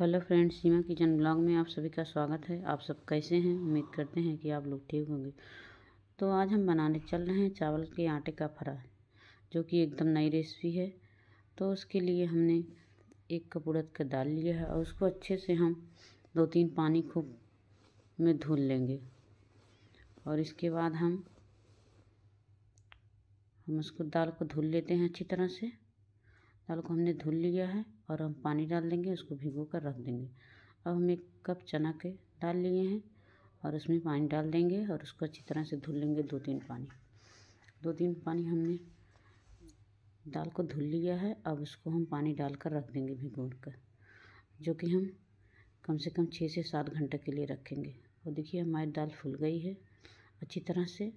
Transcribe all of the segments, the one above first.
Hello friends Seema kitchen blog में आप सभी का स्वागत है आप सब कैसे हैं उम्मीद करते हैं कि आप लोग ठीक होंगे तो आज हम बनाने चल रहे हैं चावल के आटे का फराल जो कि एकदम नई रेसिपी है तो उसके लिए हमने एक कप उड़द का दाल लिया है और उसको अच्छे से हम दो तीन पानी खूब में धुल लेंगे और इसके बाद हम हम उसको दाल को धुल लेते हैं अच्छी तरह से दाल को हमने धुल लिया है और हम पानी डाल देंगे उसको भिगो कर रख देंगे अब हम एक कप चना के डाल लिए हैं और उसमें पानी डाल देंगे और उसको अच्छी तरह से धुल लेंगे दो तीन पानी दो तीन पानी हमने दाल को धुल लिया है अब उसको हम पानी डालकर रख देंगे भिगो कर जो कि हम कम से कम छः से सात घंटे के लिए रखेंगे और देखिए हमारी दाल फूल गई है अच्छी तरह से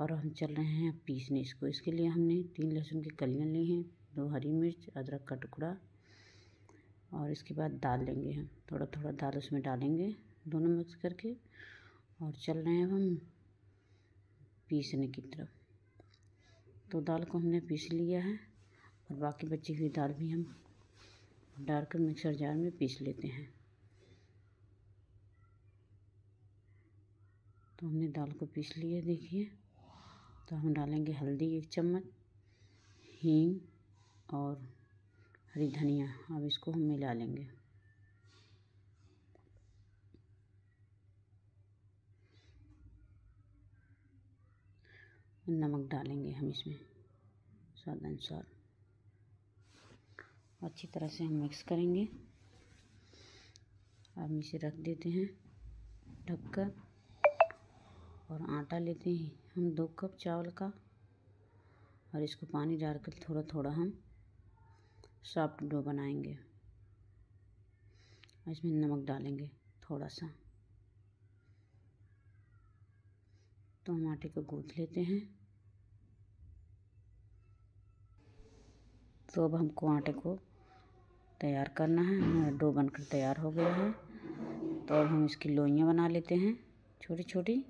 और हम चल रहे हैं पीसने इसको इसके लिए हमने तीन लहसुन की कलियाँ ली हैं दो हरी मिर्च अदरक का टुकड़ा और इसके बाद दाल लेंगे हम थोड़ा थोड़ा दाल उसमें डालेंगे दोनों मिक्स करके और चल रहे हैं हम पीसने की तरफ तो दाल को हमने पीस लिया है और बाकी बची हुई दाल भी हम डालकर मिक्सर जार में पीस लेते हैं तो हमने दाल को पीस लिया देखिए तो हम डालेंगे हल्दी एक चम्मच हींग और हरी धनिया अब इसको हम मिला लेंगे नमक डालेंगे हम इसमें स्वाद अनुसार अच्छी तरह से हम मिक्स करेंगे अब इसे रख देते हैं ढककर और आटा लेते हैं हम दो कप चावल का और इसको पानी डाल कर थोड़ा थोड़ा हम सॉफ्ट डो बनाएंगे इसमें नमक डालेंगे थोड़ा सा तो हम आटे को गूँथ लेते हैं तो अब हमको आटे को तैयार करना है हमारा डो बनकर तैयार हो गया है तो अब हम इसकी लोइयाँ बना लेते हैं छोटी छोटी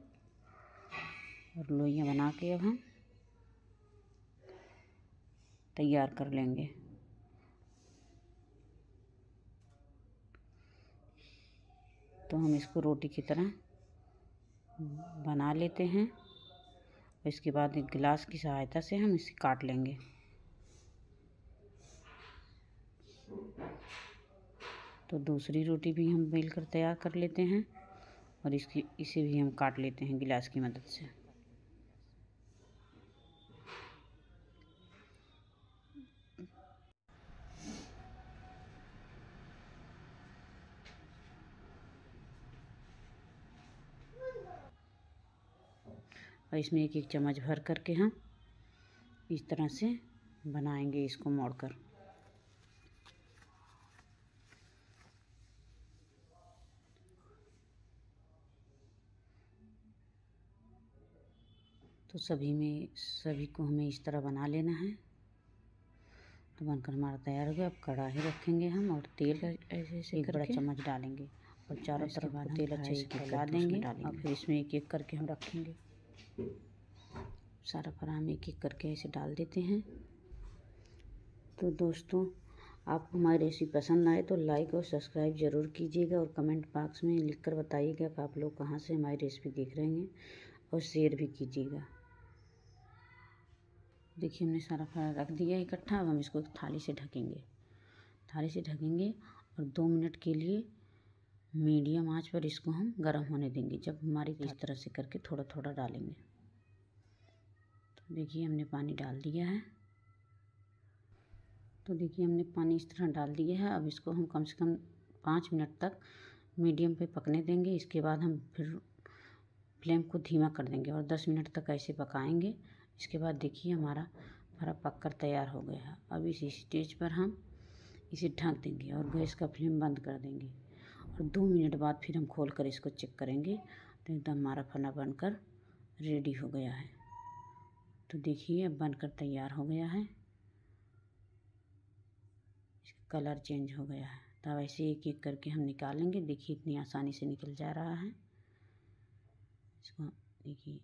और लोइयाँ बना के अब हम तैयार कर लेंगे तो हम इसको रोटी की तरह बना लेते हैं और इसके बाद एक गिलास की सहायता से हम इसे काट लेंगे तो दूसरी रोटी भी हम बेल कर तैयार कर लेते हैं और इसकी इसे भी हम काट लेते हैं गिलास की मदद से और इसमें एक एक चम्मच भर करके हम इस तरह से बनाएंगे इसको मोड़कर तो सभी में सभी को हमें इस तरह बना लेना है तो बनकर हमारा तैयार हो गया अब कढ़ाई रखेंगे हम और तेल ऐसे ऐसे एक बड़ा चम्मच डालेंगे और चारों तरफ तेल अच्छे से फैला देंगे और फिर इसमें एक एक करके हम रखेंगे सारा फराम एक एक करके ऐसे डाल देते हैं तो दोस्तों आपको हमारी रेसिपी पसंद आए तो लाइक और सब्सक्राइब ज़रूर कीजिएगा और कमेंट बॉक्स में लिख कर बताइएगा कि आप लोग कहाँ से हमारी रेसिपी देख रहे हैं और शेयर भी कीजिएगा देखिए हमने सारा फरा रख दिया इकट्ठा अब हम इसको थाली से ढकेंगे थाली से ढकेंगे और दो मिनट के लिए मीडियम आंच पर इसको हम गर्म होने देंगे जब हमारी इस अच्छा। तरह से करके थोड़ा थोड़ा डालेंगे तो देखिए हमने पानी डाल दिया है तो देखिए हमने पानी इस तरह डाल दिया है अब इसको हम कम से कम पाँच मिनट तक मीडियम पे पकने देंगे इसके बाद हम फिर फ्लेम को धीमा कर देंगे और दस मिनट तक ऐसे पकाएंगे इसके बाद देखिए हमारा भरा पक कर तैयार हो गया है अब इस स्टेज पर हम इसे ढक देंगे और गैस का फ्लेम बंद कर देंगे और दो मिनट बाद फिर हम खोल कर इसको चेक करेंगे तो एकदम हमारा फना बनकर रेडी हो गया है तो देखिए अब बनकर तैयार हो गया है इसका कलर चेंज हो गया है तब ऐसे एक एक करके हम निकालेंगे देखिए इतनी आसानी से निकल जा रहा है इसको देखिए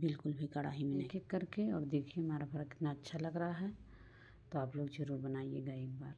बिल्कुल भी कढ़ाई में एक एक करके और देखिए हमारा फर्क कितना अच्छा लग रहा है तो आप लोग ज़रूर बनाइएगा एक बार